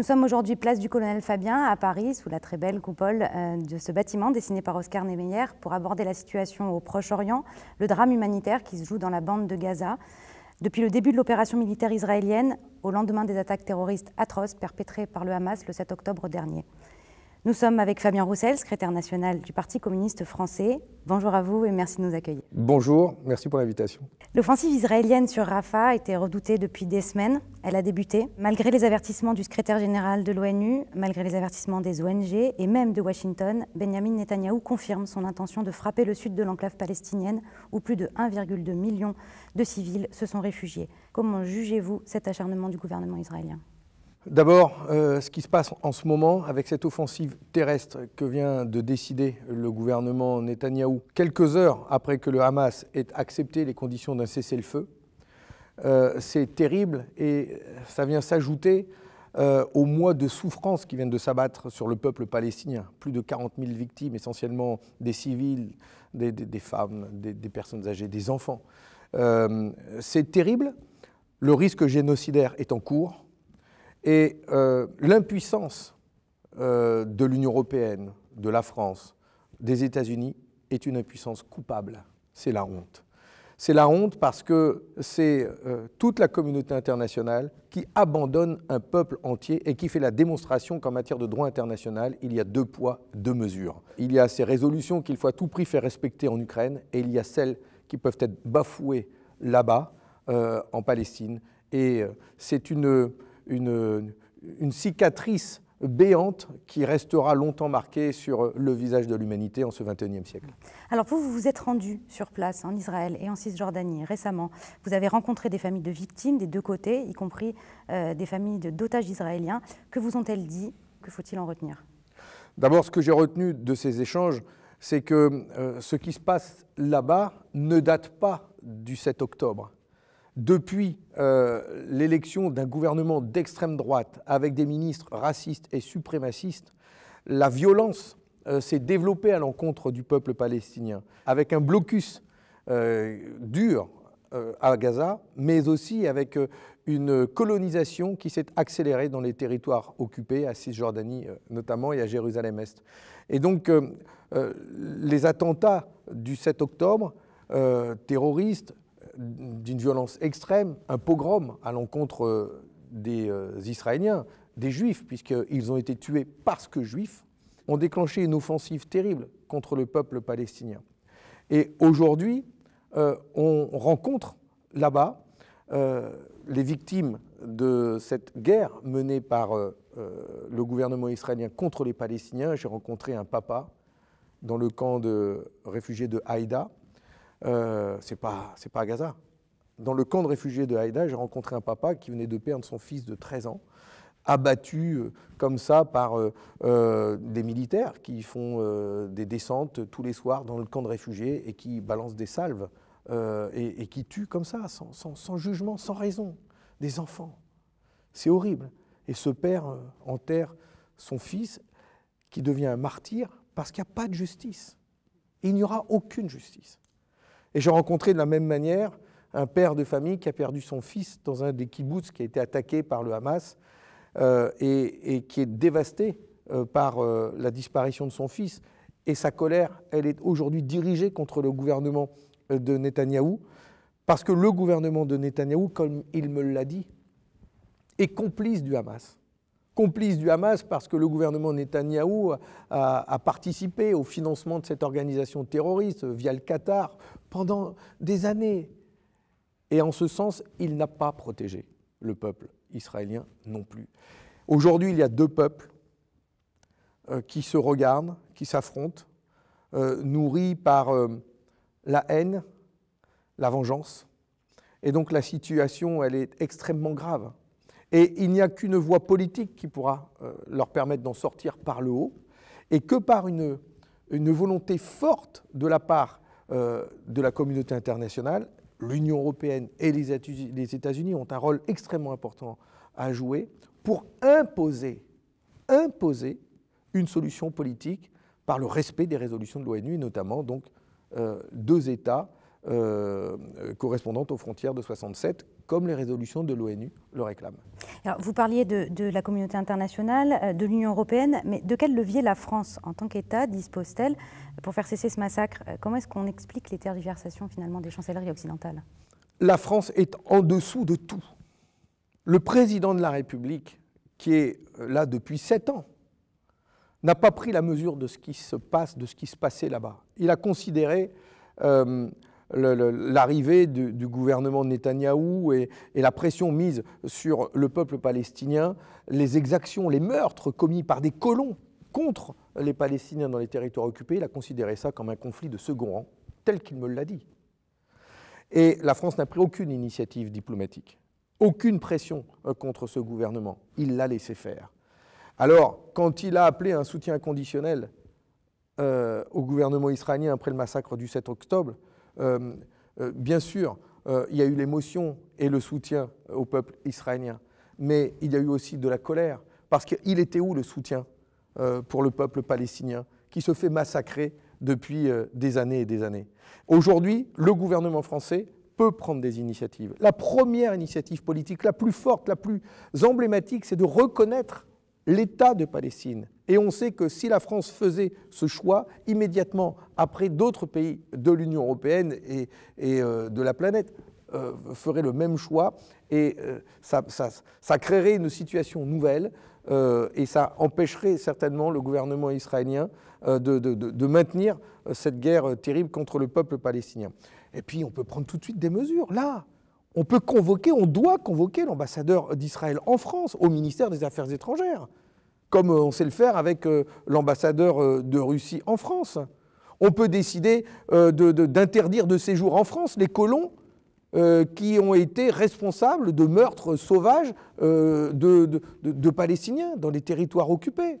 Nous sommes aujourd'hui place du colonel Fabien à Paris, sous la très belle coupole euh, de ce bâtiment dessiné par Oscar Niemeyer, pour aborder la situation au Proche-Orient, le drame humanitaire qui se joue dans la bande de Gaza. Depuis le début de l'opération militaire israélienne, au lendemain des attaques terroristes atroces perpétrées par le Hamas le 7 octobre dernier. Nous sommes avec Fabien Roussel, secrétaire national du Parti communiste français. Bonjour à vous et merci de nous accueillir. Bonjour, merci pour l'invitation. L'offensive israélienne sur Rafah été redoutée depuis des semaines. Elle a débuté. Malgré les avertissements du secrétaire général de l'ONU, malgré les avertissements des ONG et même de Washington, Benjamin Netanyahou confirme son intention de frapper le sud de l'enclave palestinienne où plus de 1,2 million de civils se sont réfugiés. Comment jugez-vous cet acharnement du gouvernement israélien D'abord, euh, ce qui se passe en ce moment avec cette offensive terrestre que vient de décider le gouvernement Netanyahou, quelques heures après que le Hamas ait accepté les conditions d'un cessez-le-feu, euh, c'est terrible et ça vient s'ajouter euh, aux mois de souffrance qui viennent de s'abattre sur le peuple palestinien. Plus de 40 000 victimes, essentiellement des civils, des, femmes, des, personnes âgées, des enfants. c'est terrible. Le risque génocidaire est en cours. Et euh, l'impuissance euh, de l'Union européenne, de la France, des États-Unis est une impuissance coupable. C'est la honte. C'est la honte parce que c'est euh, toute la communauté internationale qui abandonne un peuple entier et qui fait la démonstration qu'en matière de droit international, il y a deux poids, deux mesures. Il y a ces résolutions qu'il faut à tout prix faire respecter en Ukraine et il y a celles qui peuvent être bafouées là-bas, en Palestine. Et c'est une une, cicatrice béante qui restera longtemps marquée sur le visage de l'humanité en ce 21e siècle. Alors vous, vous êtes rendu sur place en Israël et en Cisjordanie récemment. Vous avez rencontré des familles de victimes des deux côtés, y compris euh, des familles d'otages israéliens. Que vous ont-elles dit Que faut-il en retenir D'abord, ce que j'ai retenu de ces échanges, c'est que euh, ce qui se passe là-bas ne date pas du 7 octobre depuis euh, l'élection d'un gouvernement d'extrême droite avec des ministres racistes et suprémacistes, la violence euh, s'est développée à l'encontre du peuple palestinien, avec un blocus euh, dur à Gaza, mais aussi avec une colonisation qui s'est accélérée dans les territoires occupés, à Cisjordanie notamment et à Jérusalem-Est. Et donc les attentats du 7 octobre, terroristes, d'une violence extrême, un pogrom à l'encontre euh, des euh, Israéliens, des Juifs, puisqu'ils ont été tués parce que Juifs, ont déclenché une offensive terrible contre le peuple palestinien. Et aujourd'hui, euh, on rencontre là-bas les victimes de cette guerre menée par le gouvernement israélien contre les Palestiniens. J'ai rencontré un papa dans le camp de réfugiés de Haïda euh, ce c'est pas, à Gaza. Dans le camp de réfugiés de Haïda, j'ai rencontré un papa qui venait de perdre son fils de 13 ans, abattu euh, comme ça par euh, des militaires qui font des descentes tous les soirs dans le camp de réfugiés et qui balancent des salves et, qui tuent comme ça, sans, jugement, sans raison, des enfants. C'est horrible. Et ce père enterre son fils qui devient un martyr parce qu'il n'y a pas de justice. il n'y aura aucune justice. Et j'ai rencontré de la même manière un père de famille qui a perdu son fils dans un des kibbutz qui a été attaqué par le Hamas euh, et, qui est dévasté euh, par euh, la disparition de son fils. Et sa colère, elle est aujourd'hui dirigée contre le gouvernement de Netanyahou, parce que le gouvernement de Netanyahou, comme il me l'a dit, est complice du Hamas complice du Hamas parce que le gouvernement Netanyahou a, a, participé au financement de cette organisation terroriste euh, via le Qatar pendant des années. Et en ce sens, il n'a pas protégé le peuple israélien non plus. Aujourd'hui, il y a deux peuples euh, qui se regardent, qui s'affrontent, euh, nourris par la haine, la vengeance. Et donc la situation, elle est extrêmement grave. Et il n'y a qu'une voie politique qui pourra euh, leur permettre d'en sortir par le haut, et que par une, volonté forte de la part euh, de la communauté internationale, l'Union européenne et les États-Unis ont un rôle extrêmement important à jouer pour imposer, imposer une solution politique par le respect des résolutions de l'ONU, et notamment donc euh, deux États correspondant aux frontières de 67 comme les résolutions de l'ONU le réclament. vous parliez de, la communauté internationale, euh, de l'Union européenne, mais de quel levier la France, en tant qu'État, dispose-t-elle pour faire cesser ce massacre euh, Comment est-ce qu'on explique les tergiversations finalement des chancelleries occidentales La France est en dessous de tout. Le président de la République, qui est euh, là depuis sept ans, n'a pas pris la mesure de ce qui se passe, de ce qui se passait là-bas. Il a considéré l'arrivée du, gouvernement de Netanyahou et, la pression mise sur le peuple palestinien, les exactions, les meurtres commis par des colons contre les Palestiniens dans les territoires occupés, il a considéré ça comme un conflit de second rang, tel qu'il me l'a dit. Et la France n'a pris aucune initiative diplomatique, aucune pression euh, contre ce gouvernement. Il l'a laissé faire. Alors, quand il a appelé un soutien inconditionnel euh, au gouvernement israélien après le massacre du 7 octobre, euh, euh, bien sûr, euh, il y a eu l'émotion et le soutien au peuple israélien, mais il y a eu aussi de la colère, parce qu'il était où le soutien pour le peuple palestinien, qui se fait massacrer depuis des années et des années Aujourd'hui, le gouvernement français peut prendre des initiatives. La première initiative politique, la plus forte, la plus emblématique, c'est de reconnaître l'État de Palestine. Et on sait que si la France faisait ce choix, immédiatement après, d'autres pays de l'Union européenne et, euh, de la planète ferait euh, feraient le même choix. Et euh, ça, créerait une situation nouvelle et ça empêcherait certainement le gouvernement israélien de, de, de, maintenir cette guerre terrible contre le peuple palestinien. Et puis on peut prendre tout de suite des mesures. Là, on peut convoquer, on doit convoquer l'ambassadeur d'Israël en France au ministère des Affaires étrangères comme euh, on sait le faire avec euh, l'ambassadeur euh, de Russie en France. On peut décider d'interdire de, séjour en France les colons qui ont été responsables de meurtres sauvages de, Palestiniens dans les territoires occupés.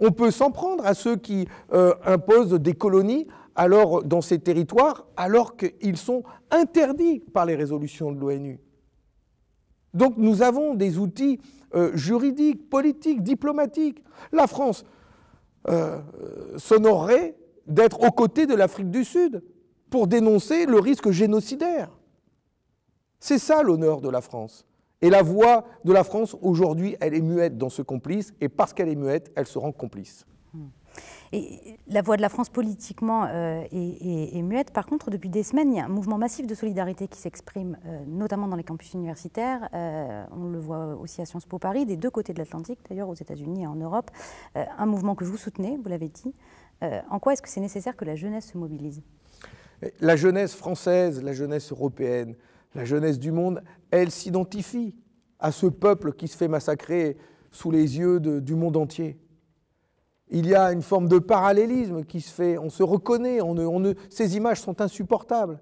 On peut s'en prendre à ceux qui imposent des colonies alors, dans ces territoires alors qu'ils sont interdits par les résolutions de l'ONU. Donc nous avons des outils euh, juridique, politique, diplomatique. La France euh, s'honorerait d'être aux côtés de l'Afrique du Sud pour dénoncer le risque génocidaire. C'est ça l'honneur de la France. Et la voix de la France aujourd'hui, elle est muette dans ce complice, et parce qu'elle est muette, elle se rend complice la voix de la France politiquement euh, est, muette. Par contre, depuis des semaines, il y a un mouvement massif de solidarité qui s'exprime, euh, notamment dans les campus universitaires. Euh, on le voit aussi à Sciences Po Paris, des deux côtés de l'Atlantique, d'ailleurs aux États-Unis et en Europe. un mouvement que vous soutenez, vous l'avez dit. en quoi est-ce que c'est nécessaire que la jeunesse se mobilise La jeunesse française, la jeunesse européenne, la jeunesse du monde, elle s'identifie à ce peuple qui se fait massacrer sous les yeux du monde entier il y a une forme de parallélisme qui se fait, on se reconnaît, on ces images sont insupportables.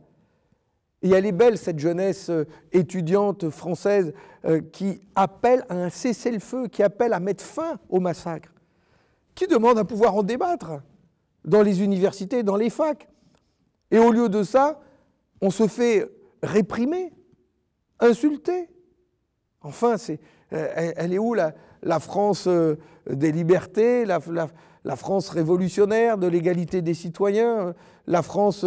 Et elle est belle, cette jeunesse euh, étudiante française euh, qui appelle à un cessez-le-feu, qui appelle à mettre fin au massacre, qui demande à pouvoir en débattre dans les universités, dans les facs. Et au lieu de ça, on se fait réprimer, insulter. Enfin, c'est, euh, elle, est où la, France euh, des libertés, la, France révolutionnaire, de l'égalité des citoyens, euh, la France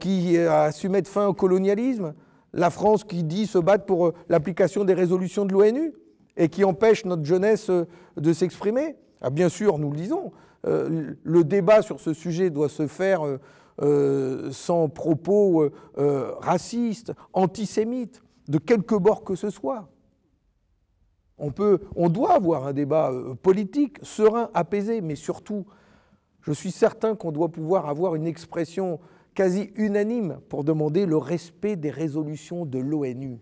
qui a su mettre fin au colonialisme, la France qui dit se battre pour l'application des résolutions de l'ONU et qui empêche notre jeunesse de s'exprimer. Ah, bien sûr, nous le disons, le débat sur ce sujet doit se faire sans propos racistes, antisémites, de quelque bord que ce soit. On, peut, on doit avoir un débat euh, politique serein, apaisé, mais surtout, je suis certain qu'on doit pouvoir avoir une expression quasi unanime pour demander le respect des résolutions de l'ONU.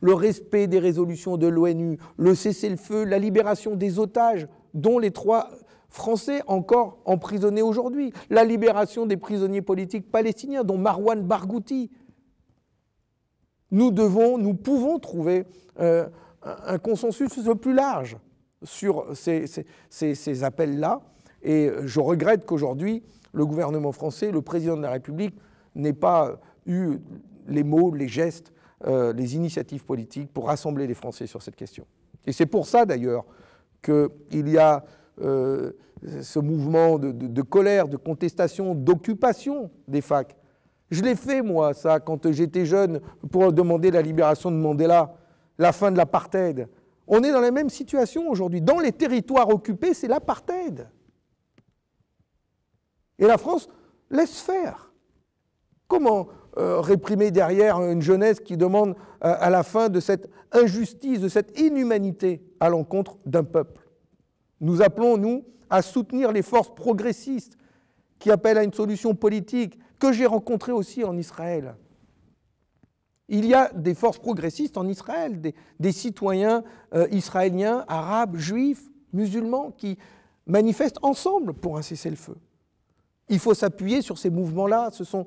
Le respect des résolutions de l'ONU, le cessez-le-feu, la libération des otages, dont les trois Français encore emprisonnés aujourd'hui, la libération des prisonniers politiques palestiniens, dont Marwan Barghouti. Nous devons, nous pouvons trouver euh, un consensus plus large sur ces, appels-là. Et je regrette qu'aujourd'hui, le gouvernement français, le président de la République, n'ait pas eu les mots, les gestes, euh, les initiatives politiques pour rassembler les Français sur cette question. Et c'est pour ça, d'ailleurs, qu'il y a euh, ce mouvement de, de colère, de contestation, d'occupation des facs. Je l'ai fait, moi, ça, quand j'étais jeune, pour demander la libération de Mandela la fin de l'apartheid. On est dans la même situation aujourd'hui. Dans les territoires occupés, c'est l'apartheid. Et la France laisse faire. Comment euh, réprimer derrière une jeunesse qui demande euh, à la fin de cette injustice, de cette inhumanité à l'encontre d'un peuple Nous appelons, nous, à soutenir les forces progressistes qui appellent à une solution politique que j'ai rencontrée aussi en Israël. Il y a des forces progressistes en Israël, des, citoyens euh, israéliens, arabes, juifs, musulmans, qui manifestent ensemble pour un cessez-le-feu. Il faut s'appuyer sur ces mouvements-là. Ce sont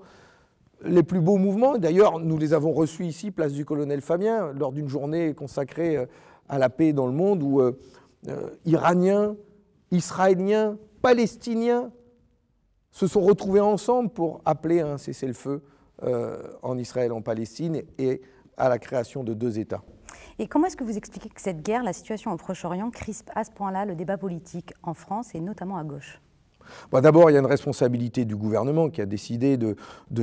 les plus beaux mouvements. D'ailleurs, nous les avons reçus ici, place du colonel Fabien, lors d'une journée consacrée euh, à la paix dans le monde, où euh, Iraniens, Israéliens, Palestiniens se sont retrouvés ensemble pour appeler à un cessez-le-feu euh, en Israël, en Palestine, et à la création de deux États. Et comment est-ce que vous expliquez que cette guerre, la situation au Proche-Orient, crispe à ce point-là le débat politique en France et notamment à gauche bah, D'abord, il y a une responsabilité du gouvernement qui a décidé de,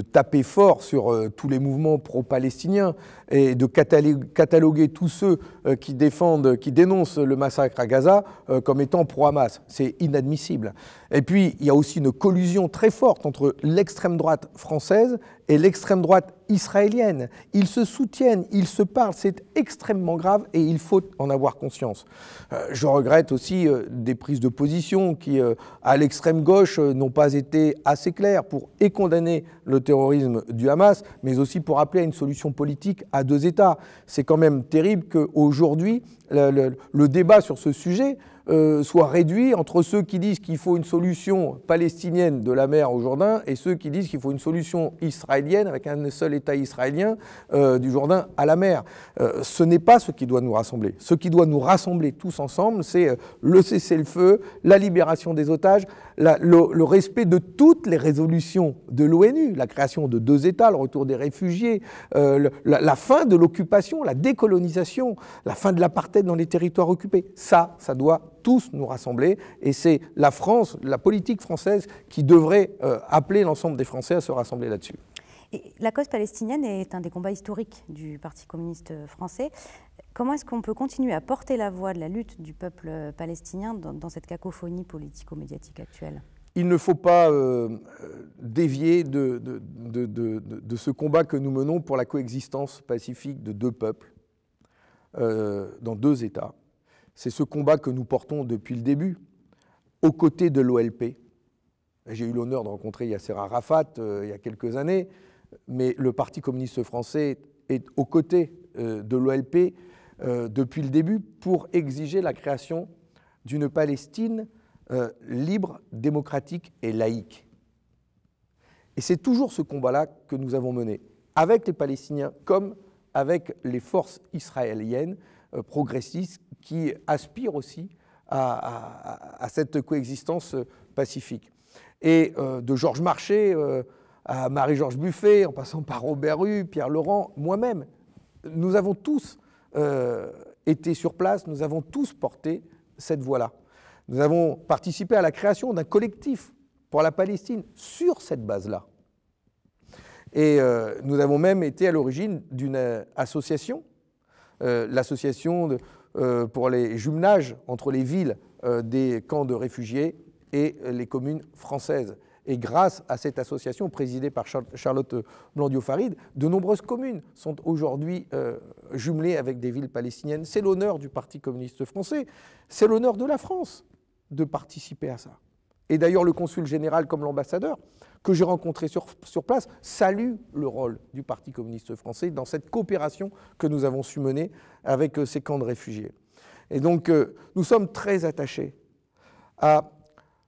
taper fort sur euh, tous les mouvements pro-palestiniens et de cataloguer, tous ceux euh, qui défendent, qui dénoncent le massacre à Gaza comme étant pro-Hamas. C'est inadmissible. Et puis, il y a aussi une collusion très forte entre l'extrême droite française et l'extrême droite israélienne. Ils se soutiennent, ils se parlent, c'est extrêmement grave et il faut en avoir conscience. Euh, je regrette aussi euh, des prises de position qui, euh, à l'extrême gauche, n'ont pas été assez claires pour écondamner condamner le terrorisme du Hamas, mais aussi pour appeler à une solution politique à deux États. C'est quand même terrible qu'aujourd'hui, le, le débat sur ce sujet euh, soit réduit entre ceux qui disent qu'il faut une solution palestinienne de la mer au Jourdain et ceux qui disent qu'il faut une solution israélienne avec un seul État israélien euh, du Jourdain à la mer. Euh, ce n'est pas ce qui doit nous rassembler. Ce qui doit nous rassembler tous ensemble, c'est le cessez-le-feu, la libération des otages, le, respect de toutes les résolutions de l'ONU, la création de deux États, le retour des réfugiés, la, fin de l'occupation, la décolonisation, la fin de l'apartheid dans les territoires occupés. Ça, ça doit tous nous rassembler. Et c'est la France, la politique française, qui devrait euh, appeler l'ensemble des Français à se rassembler là-dessus. la cause palestinienne est un des combats historiques du Parti communiste français. Comment est-ce qu'on peut continuer à porter la voix de la lutte du peuple palestinien dans, cette cacophonie politico-médiatique actuelle il ne faut pas euh, euh, dévier de, de, ce combat que nous menons pour la coexistence pacifique de deux peuples dans deux États. C'est ce combat que nous portons depuis le début, aux côtés de l'OLP. J'ai eu l'honneur de rencontrer Yasser Arafat euh, il y a quelques années, mais le Parti communiste français est aux côtés euh, de l'OLP euh, depuis le début pour exiger la création d'une Palestine libre, démocratique et laïque. Et c'est toujours ce combat-là que nous avons mené, avec les Palestiniens comme avec les forces israéliennes progressistes qui aspirent aussi à, cette coexistence pacifique. Et euh, de Georges Marchais euh, à Marie-Georges Buffet, en passant par Robert Rue, Pierre Laurent, moi-même, nous avons tous euh, été sur place, nous avons tous porté cette voie-là. Nous avons participé à la création d'un collectif pour la Palestine sur cette base-là. Et nous avons même été à l'origine d'une association, l'association de euh, pour les jumelages entre les villes euh, des camps de réfugiés et les communes françaises. Et grâce à cette association présidée par Charlotte Blandio-Farid, de nombreuses communes sont aujourd'hui euh, jumelées avec des villes palestiniennes. C'est l'honneur du Parti communiste français, c'est l'honneur de la France de participer à ça. Et d'ailleurs, le consul général comme l'ambassadeur que j'ai rencontré sur, place saluent le rôle du Parti communiste français dans cette coopération que nous avons su mener avec euh, ces camps de réfugiés. Et donc, euh, nous sommes très attachés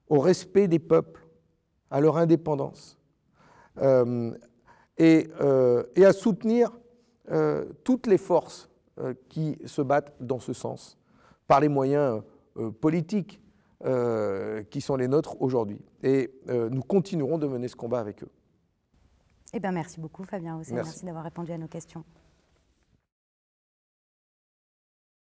au respect des peuples, à leur indépendance, euh, et, à soutenir toutes les forces qui se battent dans ce sens, par les moyens politiques, euh, qui sont les nôtres aujourd'hui. Et euh, nous continuerons de mener ce combat avec eux. Eh bien, merci beaucoup, Fabien Hossein. merci d'avoir répondu à nos questions.